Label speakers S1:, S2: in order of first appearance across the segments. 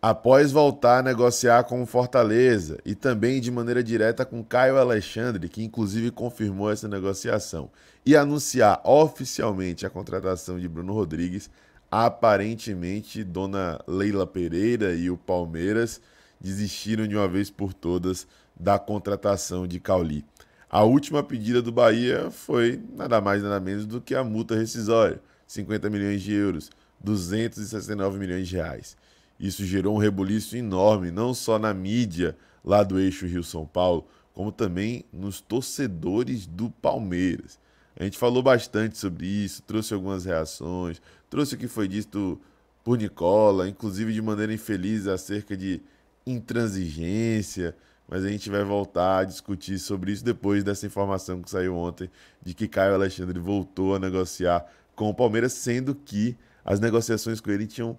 S1: após voltar a negociar com o Fortaleza e também de maneira direta com Caio Alexandre, que inclusive confirmou essa negociação, e anunciar oficialmente a contratação de Bruno Rodrigues, aparentemente Dona Leila Pereira e o Palmeiras desistiram de uma vez por todas da contratação de Cauli. A última pedida do Bahia foi nada mais nada menos do que a multa rescisória, 50 milhões de euros, 269 milhões de reais. Isso gerou um rebuliço enorme, não só na mídia lá do eixo Rio-São Paulo, como também nos torcedores do Palmeiras. A gente falou bastante sobre isso, trouxe algumas reações, trouxe o que foi dito por Nicola, inclusive de maneira infeliz acerca de intransigência, mas a gente vai voltar a discutir sobre isso depois dessa informação que saiu ontem de que Caio Alexandre voltou a negociar com o Palmeiras, sendo que as negociações com ele tinham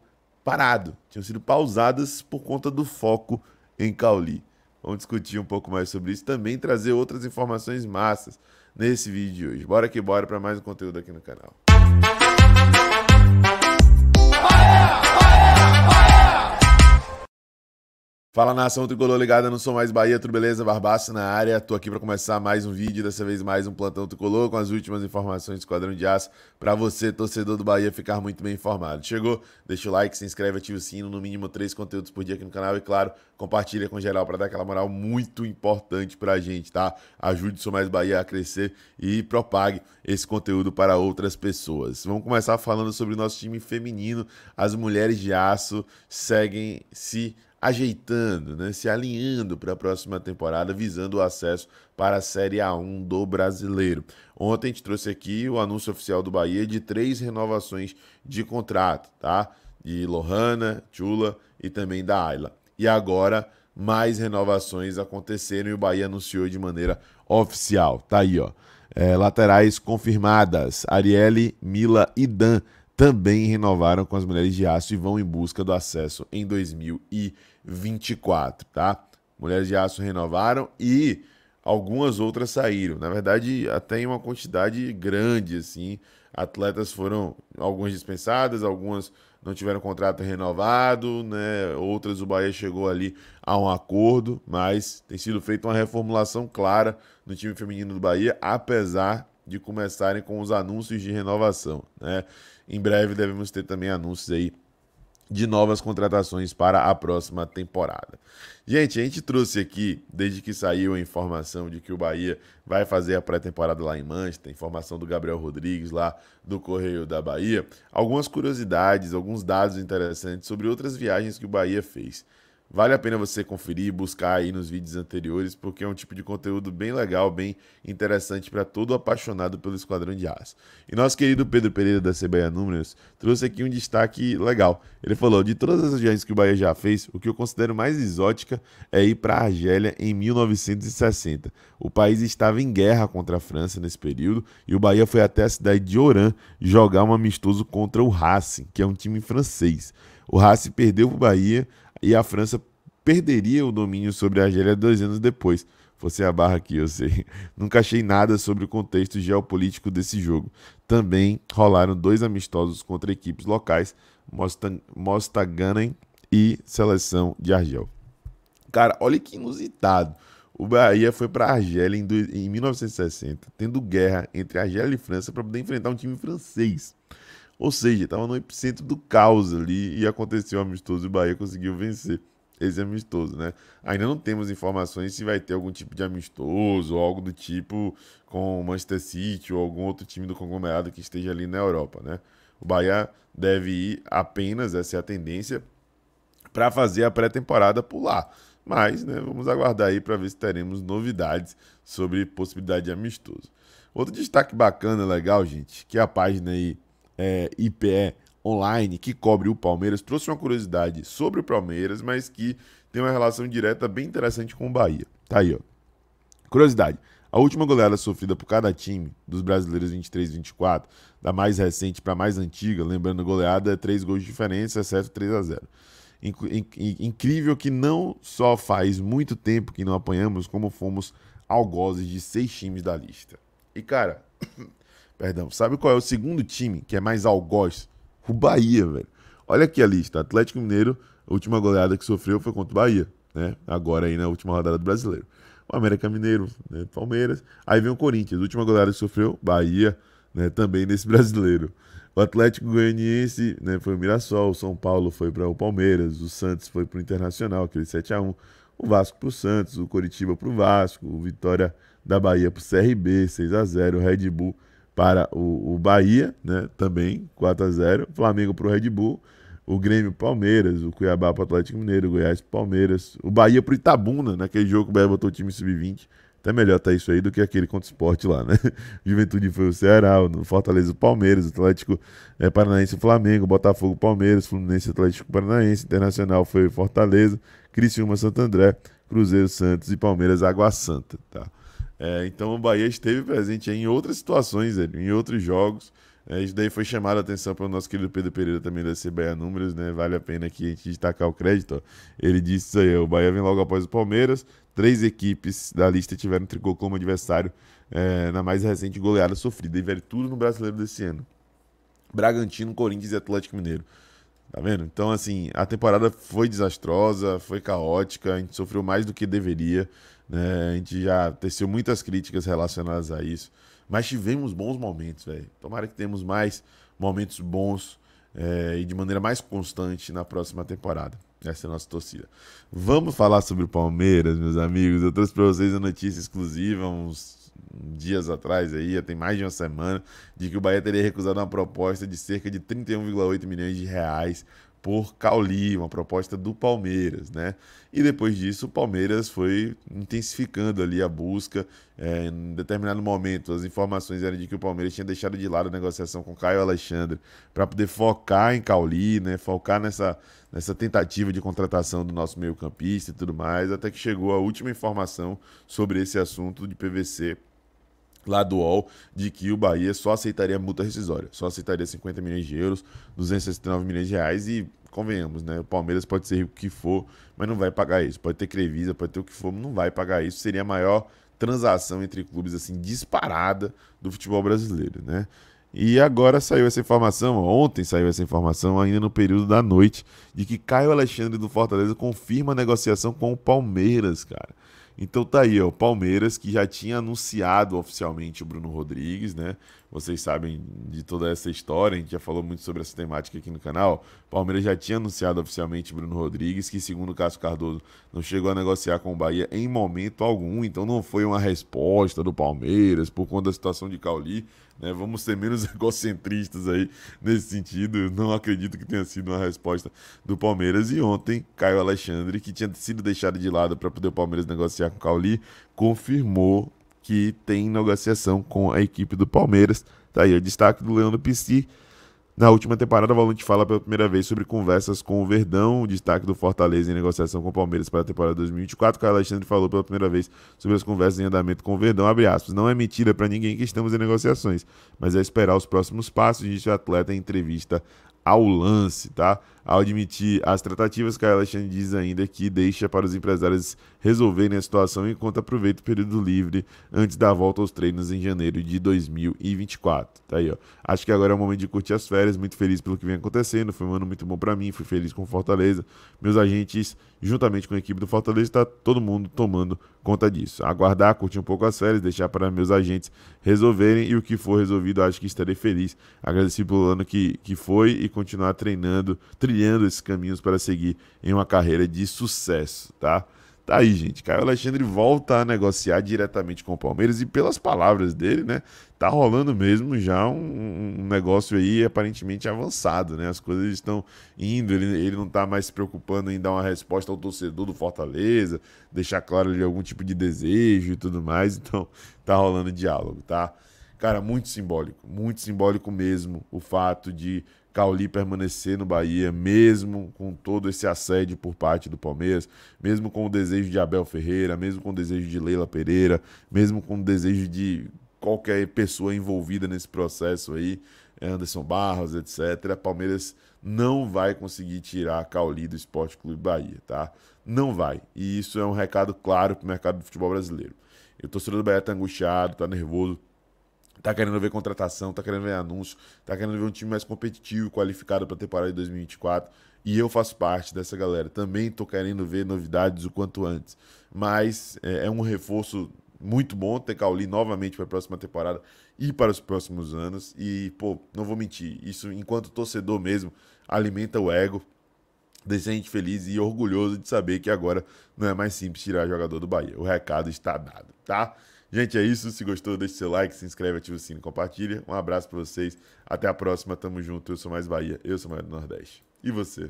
S1: parado, tinham sido pausadas por conta do foco em Cauli. Vamos discutir um pouco mais sobre isso também trazer outras informações massas nesse vídeo de hoje. Bora que bora para mais um conteúdo aqui no canal. Fala nação tricolor ligada, não sou mais Bahia, tudo beleza? Barbaço na área, tô aqui para começar mais um vídeo, dessa vez mais um plantão tricolor com as últimas informações do Esquadrão de Aço para você, torcedor do Bahia, ficar muito bem informado. Chegou? Deixa o like, se inscreve, ativa o sino, no mínimo três conteúdos por dia aqui no canal e claro, compartilha com geral para dar aquela moral muito importante pra gente, tá? Ajude o Sou Mais Bahia a crescer e propague esse conteúdo para outras pessoas. Vamos começar falando sobre o nosso time feminino. As mulheres de aço seguem se ajeitando, né, se alinhando para a próxima temporada, visando o acesso para a Série A1 do Brasileiro. Ontem a gente trouxe aqui o anúncio oficial do Bahia de três renovações de contrato, tá? De Lohana, Chula e também da Ayla. E agora mais renovações aconteceram e o Bahia anunciou de maneira oficial. Tá aí, ó. É, laterais confirmadas: Arielle, Mila e Dan também renovaram com as Mulheres de Aço e vão em busca do acesso em 2024, tá? Mulheres de Aço renovaram e algumas outras saíram. Na verdade, até em uma quantidade grande, assim. Atletas foram, algumas dispensadas, algumas não tiveram contrato renovado, né? Outras o Bahia chegou ali a um acordo, mas tem sido feita uma reformulação clara no time feminino do Bahia, apesar de começarem com os anúncios de renovação. Né? Em breve devemos ter também anúncios aí de novas contratações para a próxima temporada. Gente, a gente trouxe aqui, desde que saiu a informação de que o Bahia vai fazer a pré-temporada lá em Manchester, informação do Gabriel Rodrigues lá do Correio da Bahia, algumas curiosidades, alguns dados interessantes sobre outras viagens que o Bahia fez. Vale a pena você conferir e buscar aí nos vídeos anteriores, porque é um tipo de conteúdo bem legal, bem interessante para todo apaixonado pelo Esquadrão de Aço. E nosso querido Pedro Pereira da CBA Números trouxe aqui um destaque legal. Ele falou: de todas as viagens que o Bahia já fez, o que eu considero mais exótica é ir para a Argélia em 1960. O país estava em guerra contra a França nesse período e o Bahia foi até a cidade de Oran jogar um amistoso contra o Racing, que é um time francês. O Racing perdeu para o Bahia, e a França perderia o domínio sobre a Argélia dois anos depois. Você a barra aqui, eu sei. Nunca achei nada sobre o contexto geopolítico desse jogo. Também rolaram dois amistosos contra equipes locais, Mostaganem e Seleção de Argel. Cara, olha que inusitado. O Bahia foi para a Argélia em, em 1960, tendo guerra entre Argélia e França para poder enfrentar um time francês. Ou seja, estava no epicentro do caos ali e aconteceu o amistoso e o Bahia conseguiu vencer esse amistoso, né? Ainda não temos informações se vai ter algum tipo de amistoso ou algo do tipo com o Manchester City ou algum outro time do conglomerado que esteja ali na Europa, né? O Bahia deve ir apenas, essa é a tendência, para fazer a pré-temporada por lá. Mas, né, vamos aguardar aí para ver se teremos novidades sobre possibilidade de amistoso. Outro destaque bacana, legal, gente, que é a página aí é, IPE online que cobre o Palmeiras trouxe uma curiosidade sobre o Palmeiras, mas que tem uma relação direta bem interessante com o Bahia. Tá aí, ó. Curiosidade. A última goleada sofrida por cada time dos brasileiros 23 e 24, da mais recente para a mais antiga, lembrando goleada, é 3 gols de diferença, exceto 3 a 0. Incrível que não só faz muito tempo que não apanhamos, como fomos algozes de seis times da lista. E cara, Perdão. Sabe qual é o segundo time que é mais algoz? O Bahia, velho. Olha aqui a lista. Atlético Mineiro, a última goleada que sofreu foi contra o Bahia, né? Agora aí na última rodada do Brasileiro. O América Mineiro, né? Palmeiras. Aí vem o Corinthians, a última goleada que sofreu, Bahia, né? Também nesse Brasileiro. O Atlético Goianiense né, foi o Mirassol, o São Paulo foi para o Palmeiras, o Santos foi para o Internacional, aquele 7 a 1 o Vasco para o Santos, o Coritiba para o Vasco, o Vitória da Bahia para o CRB, 6 a 0 o Red Bull para o, o Bahia, né? também 4 a 0 Flamengo para o Red Bull, o Grêmio Palmeiras, o Cuiabá para o Atlético Mineiro, o Goiás Palmeiras, o Bahia para o Itabuna, naquele jogo que o Bahia botou o time sub-20. Até melhor tá isso aí do que aquele contra o esporte lá, né? Juventude foi o Ceará, o Fortaleza o Palmeiras, o Atlético é, Paranaense o Flamengo, Botafogo Palmeiras, Fluminense Atlético Paranaense, Internacional foi Fortaleza, Criciúma Santo André, Cruzeiro Santos e Palmeiras Água Santa, tá? É, então o Bahia esteve presente em outras situações, em outros jogos. É, isso daí foi chamado a atenção pelo nosso querido Pedro Pereira também da CBA Números, né? Vale a pena aqui a gente destacar o crédito. Ó. Ele disse isso aí: o Bahia vem logo após o Palmeiras. Três equipes da lista tiveram tricolor Tricô como adversário é, na mais recente goleada sofrida. E velho, tudo no brasileiro desse ano: Bragantino, Corinthians e Atlético Mineiro. Tá vendo? Então, assim, a temporada foi desastrosa, foi caótica, a gente sofreu mais do que deveria. Né? A gente já teceu muitas críticas relacionadas a isso. Mas tivemos bons momentos, velho. Tomara que temos mais momentos bons é, e de maneira mais constante na próxima temporada. Essa é a nossa torcida. Vamos falar sobre o Palmeiras, meus amigos. Eu trouxe para vocês a notícia exclusiva uns dias atrás aí, tem mais de uma semana, de que o Bahia teria recusado uma proposta de cerca de 31,8 milhões de reais por Cauli, uma proposta do Palmeiras, né? E depois disso, o Palmeiras foi intensificando ali a busca. É, em determinado momento, as informações eram de que o Palmeiras tinha deixado de lado a negociação com Caio Alexandre para poder focar em Cauli, né? Focar nessa, nessa tentativa de contratação do nosso meio-campista e tudo mais, até que chegou a última informação sobre esse assunto de PVC lá do UOL de que o Bahia só aceitaria multa rescisória, só aceitaria 50 milhões de euros, 269 milhões de reais e convenhamos, né? O Palmeiras pode ser rico que for, mas não vai pagar isso. Pode ter Crevisa, pode ter o que for, não vai pagar isso. Seria a maior transação entre clubes assim disparada do futebol brasileiro, né? E agora saiu essa informação, ontem saiu essa informação, ainda no período da noite, de que Caio Alexandre do Fortaleza confirma a negociação com o Palmeiras, cara. Então tá aí, ó, o Palmeiras que já tinha anunciado oficialmente o Bruno Rodrigues, né? vocês sabem de toda essa história, a gente já falou muito sobre essa temática aqui no canal. Palmeiras já tinha anunciado oficialmente Bruno Rodrigues, que segundo o Cássio Cardoso, não chegou a negociar com o Bahia em momento algum, então não foi uma resposta do Palmeiras por conta da situação de Cauli. Né? Vamos ser menos egocentristas aí nesse sentido. não acredito que tenha sido uma resposta do Palmeiras. E ontem, Caio Alexandre, que tinha sido deixado de lado para poder o Palmeiras negociar com o Cauli, confirmou que tem negociação com a equipe do Palmeiras. Tá aí o destaque do Leandro Pisti. Na última temporada, o Valente fala pela primeira vez sobre conversas com o Verdão, o destaque do Fortaleza em negociação com o Palmeiras para a temporada 2024. O Carlos Alexandre falou pela primeira vez sobre as conversas em andamento com o Verdão. Aspas, não é mentira para ninguém que estamos em negociações, mas é esperar os próximos passos, disse o atleta em entrevista ao lance, tá? Ao admitir as tratativas, Kyle Alexandre diz ainda que deixa para os empresários resolverem a situação enquanto aproveita o período livre antes da volta aos treinos em janeiro de 2024. Tá aí, ó. Acho que agora é o momento de curtir as férias, muito feliz pelo que vem acontecendo, foi um ano muito bom para mim, fui feliz com Fortaleza. Meus agentes, juntamente com a equipe do Fortaleza, está todo mundo tomando conta disso. Aguardar, curtir um pouco as férias, deixar para meus agentes resolverem e o que for resolvido, acho que estarei feliz. Agradecer pelo ano que, que foi e continuar treinando trilhando esses caminhos para seguir em uma carreira de sucesso, tá? Tá aí, gente. Caio Alexandre volta a negociar diretamente com o Palmeiras e pelas palavras dele, né? Tá rolando mesmo já um, um negócio aí aparentemente avançado, né? As coisas estão indo, ele, ele não tá mais se preocupando em dar uma resposta ao torcedor do Fortaleza, deixar claro ali algum tipo de desejo e tudo mais. Então, tá rolando diálogo, tá? Cara, muito simbólico, muito simbólico mesmo o fato de Cauli permanecer no Bahia, mesmo com todo esse assédio por parte do Palmeiras, mesmo com o desejo de Abel Ferreira, mesmo com o desejo de Leila Pereira, mesmo com o desejo de qualquer pessoa envolvida nesse processo aí, Anderson Barros, etc. Palmeiras não vai conseguir tirar a Cauli do Esporte Clube Bahia, tá? Não vai. E isso é um recado claro para o mercado do futebol brasileiro. Eu o torcedor do Bahia está angustiado, está nervoso, Tá querendo ver contratação, tá querendo ver anúncio, tá querendo ver um time mais competitivo, qualificado para a temporada de 2024. E eu faço parte dessa galera. Também tô querendo ver novidades o quanto antes. Mas é, é um reforço muito bom ter Cauli novamente para a próxima temporada e para os próximos anos. E, pô, não vou mentir, isso enquanto torcedor mesmo alimenta o ego, deixa a gente feliz e orgulhoso de saber que agora não é mais simples tirar jogador do Bahia. O recado está dado, tá? Gente, é isso. Se gostou, deixe seu like, se inscreve, ativa o sino, compartilha. Um abraço para vocês. Até a próxima. Tamo junto. Eu sou Mais Bahia. Eu sou mais do Nordeste. E você?